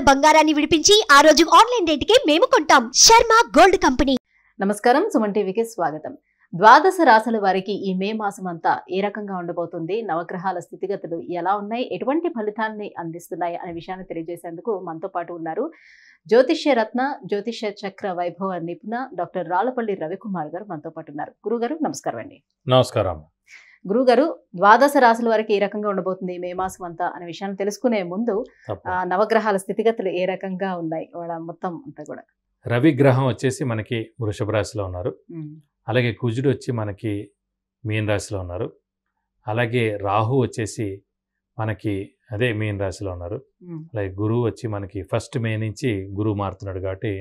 ఉన్న బంగారాన్ని విడిపించి ఆ రోజు ఆన్లైన్ రేటుకే మేము కొంటాం శర్మ గోల్డ్ కంపెనీ నమస్కారం సుమన్ టీవీకి స్వాగతం ద్వాదశ రాశుల వారికి ఈ మే మాసం అంతా ఏ రకంగా ఉండబోతుంది నవగ్రహాల స్థితిగతులు ఎలా ఉన్నాయి ఎటువంటి ఫలితాన్ని అందిస్తున్నాయి అనే విషయాన్ని తెలియజేసేందుకు మనతో పాటు ఉన్నారు జ్యోతిష్య రత్న జ్యోతిష్య చక్ర వైభవ నిపుణ డాక్టర్ రాలపల్లి రవికుమార్ గారు మనతో పాటు ఉన్నారు గురుగారు నమస్కారం అండి నమస్కారం గురుగారు ద్వాదశ రాశుల వరకు ఏ రకంగా ఉండబోతుంది మే మాసం అంతా అనే విషయాన్ని తెలుసుకునే ముందు నవగ్రహాల స్థితిగతులు ఏ రకంగా ఉన్నాయి వాళ్ళ మొత్తం అంతా కూడా రవి గ్రహం వచ్చేసి మనకి వృషభ రాశిలో ఉన్నారు అలాగే కుజుడు వచ్చి మనకి మీన రాశిలో ఉన్నారు అలాగే రాహు వచ్చేసి మనకి అదే మీన రాశిలో ఉన్నారు అలాగే గురువు వచ్చి మనకి ఫస్ట్ మే నుంచి గురువు మారుతున్నాడు కాబట్టి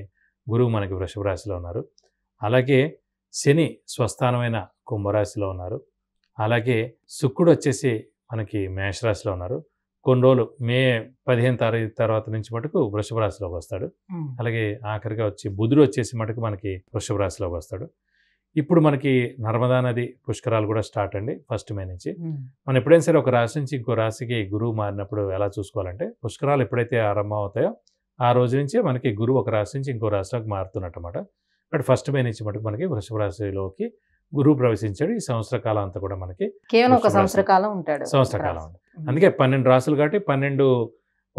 గురువు మనకి వృషభ రాశిలో ఉన్నారు అలాగే శని స్వస్థానమైన కుంభరాశిలో ఉన్నారు అలాగే శుక్రుడు వచ్చేసి మనకి మేషరాశిలో ఉన్నారు కొన్ని రోజులు మే పదిహేను తారీఖు తర్వాత నుంచి మటుకు వృషభ రాశిలోకి వస్తాడు అలాగే ఆఖరిగా వచ్చి బుధుడు వచ్చేసి మటుకు మనకి వృషభ రాశిలోకి వస్తాడు ఇప్పుడు మనకి నర్మదా నది పుష్కరాలు కూడా స్టార్ట్ అండి ఫస్ట్ మే నుంచి మనం ఎప్పుడైనా సరే ఒక రాశి నుంచి ఇంకో రాశికి గురువు మారినప్పుడు ఎలా చూసుకోవాలంటే పుష్కరాలు ఎప్పుడైతే ఆరంభం అవుతాయో ఆ రోజు నుంచే మనకి గురువు ఒక రాశి నుంచి ఇంకో రాశిలోకి మారుతున్నట్టు బట్ ఫస్ట్ మే నుంచి మటుకు మనకి వృషభ రాశిలోకి గురువు ప్రవేశించాడు ఈ సంవత్సర కాలం అంతా కూడా మనకి కేవలం ఒక సంవత్సర కాలం ఉంటాడు సంవత్సర కాలం అందుకే పన్నెండు రాసులు కాబట్టి పన్నెండు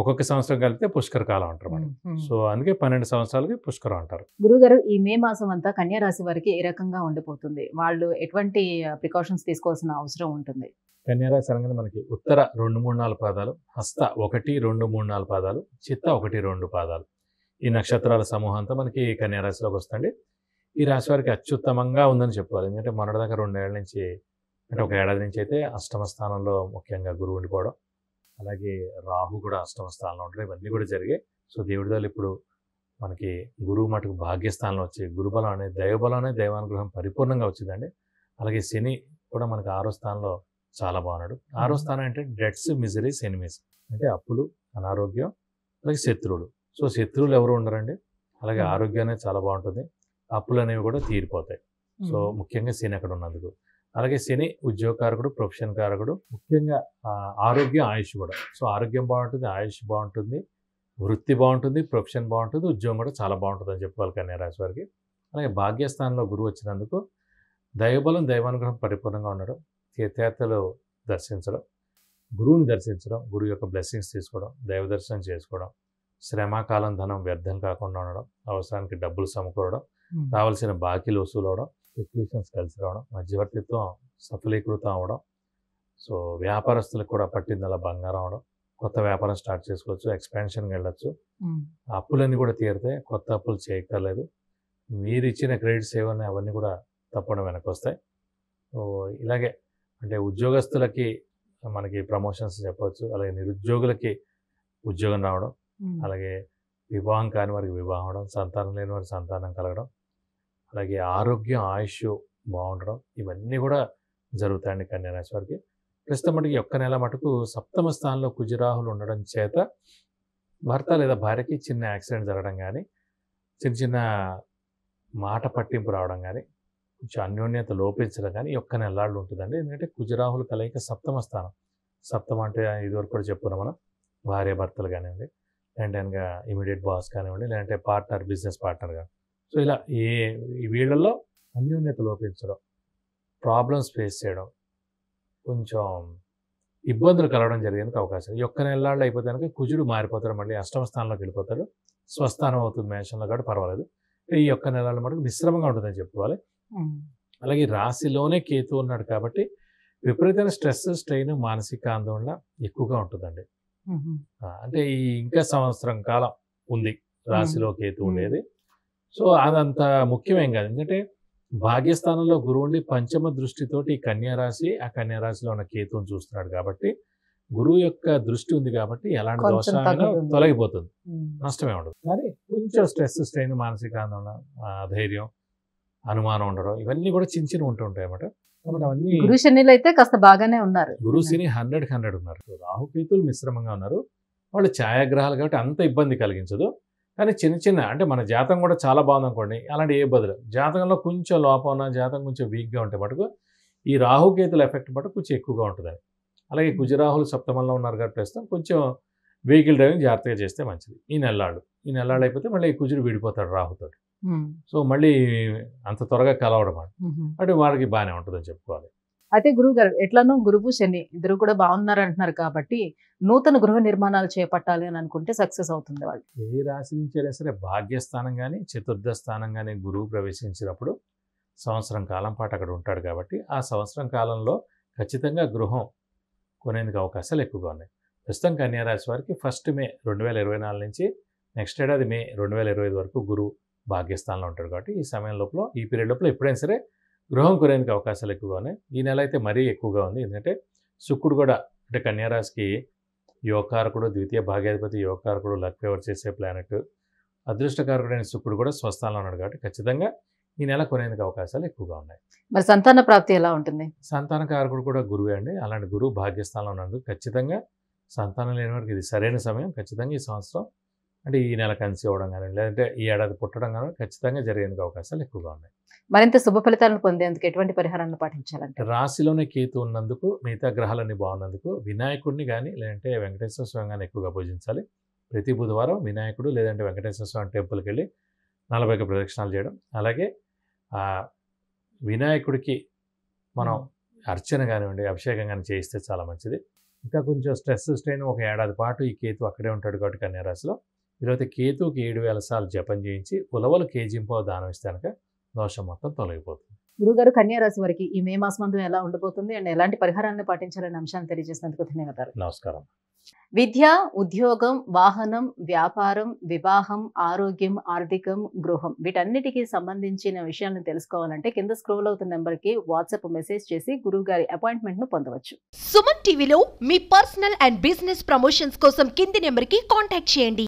ఒక్కొక్క సంవత్సరం కలిపితే పుష్కర కాలం అంటారు మనం సో అందుకే పన్నెండు సంవత్సరాలకి పుష్కరం అంటారు గురుగారు ఈ మే మాసం అంతా కన్యా రాశి వారికి ఏ రకంగా ఉండిపోతుంది వాళ్ళు ఎటువంటి ప్రికాషన్స్ తీసుకోవాల్సిన అవసరం ఉంటుంది కన్యారాశి అనగానే మనకి ఉత్తర రెండు మూడు నాలుగు పాదాలు హస్త ఒకటి రెండు మూడు నాలుగు పాదాలు చిత్త ఒకటి రెండు పాదాలు ఈ నక్షత్రాల సమూహంతో మనకి కన్యారాశిలోకి వస్తుంది ఈ రాశి వారికి అత్యుత్తమంగా ఉందని చెప్పుకోవాలి ఎందుకంటే రెండు రెండేళ్ల నుంచి అంటే ఒక ఏడాది నుంచి అయితే అష్టమ స్థానంలో ముఖ్యంగా గురువు ఉండిపోవడం అలాగే రాహు కూడా అష్టమ స్థానంలో ఉండడం ఇవన్నీ కూడా జరిగాయి సో దేవుడి దేవుడిదాలు ఇప్పుడు మనకి గురువు మటుకు భాగ్యస్థానంలో వచ్చి గురుబలం అనేది దైవబలం అనేది దైవానుగ్రహం పరిపూర్ణంగా వచ్చిందండి అలాగే శని కూడా మనకు ఆరో స్థానంలో చాలా బాగున్నాడు ఆరో స్థానం అంటే డెట్స్ మిజరీస్ ఎనిమీస్ అంటే అప్పులు అనారోగ్యం అలాగే శత్రువులు సో శత్రువులు ఎవరు ఉండరండి అలాగే ఆరోగ్యం అనేది చాలా బాగుంటుంది అప్పులు అనేవి కూడా తీరిపోతాయి సో ముఖ్యంగా శని అక్కడ ఉన్నందుకు అలాగే శని కారకుడు ప్రొఫెషన్ కారకుడు ముఖ్యంగా ఆరోగ్యం ఆయుష్ కూడా సో ఆరోగ్యం బాగుంటుంది ఆయుష్ బాగుంటుంది వృత్తి బాగుంటుంది ప్రొఫెషన్ బాగుంటుంది ఉద్యోగం కూడా చాలా బాగుంటుంది అని చెప్పుకోవాలి కన్యా రాశి వారికి అలాగే భాగ్యస్థానంలో గురువు వచ్చినందుకు దైవబలం దైవానుగ్రహం పరిపూర్ణంగా ఉండడం తీర్థయాత్రలు దర్శించడం గురువుని దర్శించడం గురువు యొక్క బ్లెస్సింగ్స్ తీసుకోవడం దైవ దర్శనం చేసుకోవడం శ్రమకాలం ధనం వ్యర్థం కాకుండా ఉండడం అవసరానికి డబ్బులు సమకూరడం రావాల్సిన బాకీలు వసూలు అవడం రెగ్యులేషన్స్ కలిసి రావడం మధ్యవర్తిత్వం సఫలీకృతం అవ్వడం సో వ్యాపారస్తులకు కూడా పట్టిందల బంగారం అవడం కొత్త వ్యాపారం స్టార్ట్ చేసుకోవచ్చు ఎక్స్పెన్షన్కి వెళ్ళచ్చు అప్పులన్నీ కూడా తీరితే కొత్త అప్పులు చేయక్కర్లేదు మీరు ఇచ్చిన క్రెడిట్ సేవని అవన్నీ కూడా తప్పడం వెనక్కి వస్తాయి సో ఇలాగే అంటే ఉద్యోగస్తులకి మనకి ప్రమోషన్స్ చెప్పవచ్చు అలాగే నిరుద్యోగులకి ఉద్యోగం రావడం అలాగే వివాహం కాని వారికి వివాహం అవడం సంతానం లేని వారికి సంతానం కలగడం అలాగే ఆరోగ్యం ఆయుష్ బాగుండడం ఇవన్నీ కూడా జరుగుతాయండి రాశి వారికి ప్రస్తుతం మటుకు ఒక్క నెల మటుకు సప్తమ స్థానంలో కుజరాహులు ఉండడం చేత భర్త లేదా భార్యకి చిన్న యాక్సిడెంట్ జరగడం కానీ చిన్న చిన్న మాట పట్టింపు రావడం కానీ కొంచెం అన్యోన్యత లోపించడం కానీ ఒక్క నెలలాళ్ళు ఉంటుందండి ఎందుకంటే కుజరాహుల కలయిక సప్తమ స్థానం సప్తమ అంటే ఇదివరకు కూడా చెప్పుకున్నాం మనం భార్య భర్తలు కానివ్వండి లేదంటే ఇమీడియట్ బాస్ కానివ్వండి లేదంటే పార్ట్నర్ బిజినెస్ పార్ట్నర్ కానీ సో ఇలా ఏ వీళ్ళల్లో అన్యోన్యత లోపించడం ప్రాబ్లమ్స్ ఫేస్ చేయడం కొంచెం ఇబ్బందులు కలగడం జరిగేందుకు అవకాశం ఒక్క నెలలాళ్ళు అయిపోతే కనుక కుజుడు మారిపోతాడు మళ్ళీ అష్టమ స్థానంలోకి వెళ్ళిపోతాడు స్వస్థానం అవుతుంది మేషంలో కూడా పర్వాలేదు ఈ ఒక్క నెలల మటుకు మిశ్రమంగా ఉంటుందని చెప్పుకోవాలి అలాగే రాశిలోనే కేతు ఉన్నాడు కాబట్టి విపరీతమైన స్ట్రెస్ స్ట్రెయిన్ మానసిక ఆందోళన ఎక్కువగా ఉంటుందండి అంటే ఈ ఇంకా సంవత్సరం కాలం ఉంది రాశిలో కేతు ఉండేది సో అదంత ముఖ్యమేం కాదు ఎందుకంటే భాగ్యస్థానంలో గురువుని పంచమ దృష్టితోటి కన్యారాశి ఆ కన్యారాశిలో ఉన్న కేతువుని చూస్తున్నాడు కాబట్టి గురువు యొక్క దృష్టి ఉంది కాబట్టి ఎలాంటి దోషాలు తొలగిపోతుంది నష్టమే ఉండదు కానీ కొంచెం స్ట్రెస్ స్ట్రెయిన్ మానసిక ఆందోళన ధైర్యం అనుమానం ఉండడం ఇవన్నీ కూడా చిన్న చిన్న ఉంటాయి అన్నమాట అవన్నీ గురు శనిలు అయితే కాస్త బాగానే ఉన్నారు గురు శని హండ్రెడ్ హండ్రెడ్ ఉన్నారు రాహుకేతులు మిశ్రమంగా ఉన్నారు వాళ్ళు ఛాయాగ్రహాలు కాబట్టి అంత ఇబ్బంది కలిగించదు కానీ చిన్న చిన్న అంటే మన జాతం కూడా చాలా బాగుందనుకోండి అలాంటి ఏ బదులు జాతకంలో కొంచెం లోపం ఉన్న జాతకం కొంచెం వీక్గా ఉంటే మటుకు ఈ రాహుకేతుల ఎఫెక్ట్ మటుకు కొంచెం ఎక్కువగా ఉంటుందని అలాగే గుజరాహులు సప్తమంలో ఉన్నారు కాబట్టి ప్రస్తుతం కొంచెం వెహికల్ డ్రైవింగ్ జాగ్రత్తగా చేస్తే మంచిది ఈ నెల్లాడు ఈ నెల్లాడు అయిపోతే మళ్ళీ కుజుడు విడిపోతాడు రాహుతోటి సో మళ్ళీ అంత త్వరగా కలవడం అంటే వాడికి బాగానే ఉంటుందని చెప్పుకోవాలి అయితే గురువు గారు ఎట్లనో గురువు శని ఇద్దరు కూడా బాగున్నారు అంటున్నారు కాబట్టి నూతన గృహ నిర్మాణాలు చేపట్టాలి అని అనుకుంటే సక్సెస్ అవుతుంది వాళ్ళు ఏ రాశి నుంచి సరే భాగ్యస్థానం కానీ చతుర్థ స్థానం కానీ గురువు ప్రవేశించినప్పుడు సంవత్సరం కాలం పాటు అక్కడ ఉంటాడు కాబట్టి ఆ సంవత్సరం కాలంలో ఖచ్చితంగా గృహం కొనేందుకు అవకాశాలు ఎక్కువగా ఉన్నాయి ప్రస్తుతం కన్యారాశి వారికి ఫస్ట్ మే రెండు వేల ఇరవై నాలుగు నుంచి నెక్స్ట్ ఏడాది మే రెండు వేల ఇరవై ఐదు వరకు గురువు భాగ్యస్థానంలో ఉంటాడు కాబట్టి ఈ సమయం లోపల ఈ పీరియడ్ లోపల ఎప్పుడైనా సరే గృహం కొనేందుకు అవకాశాలు ఎక్కువగా ఉన్నాయి ఈ నెల అయితే మరీ ఎక్కువగా ఉంది ఎందుకంటే శుక్రుడు కూడా అంటే కన్యారాశికి యువకారకుడు ద్వితీయ భాగ్యాధిపతి యోగకారకుడు లక్ ఫేవర్ చేసే ప్లానెట్ అదృష్టకారకుడైన శుక్రుడు కూడా స్వస్థానంలో ఉన్నాడు కాబట్టి ఖచ్చితంగా ఈ నెల కొనేందుకు అవకాశాలు ఎక్కువగా ఉన్నాయి మరి సంతాన ప్రాప్తి ఎలా ఉంటుంది సంతాన కారకుడు కూడా గురువే అండి అలాంటి గురువు భాగ్యస్థానంలో ఉన్నందుకు ఖచ్చితంగా సంతానం లేని వారికి ఇది సరైన సమయం ఖచ్చితంగా ఈ సంవత్సరం అంటే ఈ నెల కన్సీవ్ అవ్వడం కానీ లేదంటే ఈ ఏడాది పుట్టడం కానీ ఖచ్చితంగా జరిగేందుకు అవకాశాలు ఎక్కువగా ఉన్నాయి మరింత శుభ ఫలితాలను పొందేందుకు ఎటువంటి పరిహారాన్ని పాటించాలంటే రాశిలోనే కేతు ఉన్నందుకు మిగతా గ్రహాలన్నీ బాగున్నందుకు వినాయకుడిని కానీ లేదంటే వెంకటేశ్వర స్వామి కానీ ఎక్కువగా పూజించాలి ప్రతి బుధవారం వినాయకుడు లేదంటే వెంకటేశ్వర స్వామి టెంపుల్కి వెళ్ళి నలభై ఒక ప్రదక్షిణాలు చేయడం అలాగే వినాయకుడికి మనం అర్చన కానివ్వండి అభిషేకం కానీ చేయిస్తే చాలా మంచిది ఇంకా కొంచెం స్ట్రెస్ స్ట్రెయిన్ ఒక ఏడాది పాటు ఈ కేతు అక్కడే ఉంటాడు కాబట్టి కన్యారాశిలో ఇరవై కేతుకి ఏడు వేల సార్లు జపం చేయించి ఉలవలు కేజింపో దానం ఇస్తే కనుక దోషం మొత్తం తొలగిపోతుంది గురుగారు కన్యారాశి వారికి ఈ మే మాసం ఎలా ఉండబోతుంది అండ్ ఎలాంటి పరిహారాన్ని పాటించాలనే అంశాన్ని తెలియజేసినందుకు ధన్యవాదాలు నమస్కారం విద్య ఉద్యోగం వాహనం వ్యాపారం వివాహం ఆరోగ్యం ఆర్థికం గృహం వీటన్నిటికీ సంబంధించిన విషయాలను తెలుసుకోవాలంటే కింద స్క్రోల్ అవుతున్న నెంబర్కి వాట్సాప్ మెసేజ్ చేసి గురువు గారి ను పొందవచ్చు సుమన్ టీవీలో మీ పర్సనల్ అండ్ బిజినెస్ ప్రమోషన్స్ కోసం కింది నెంబర్కి కాంటాక్ట్ చేయండి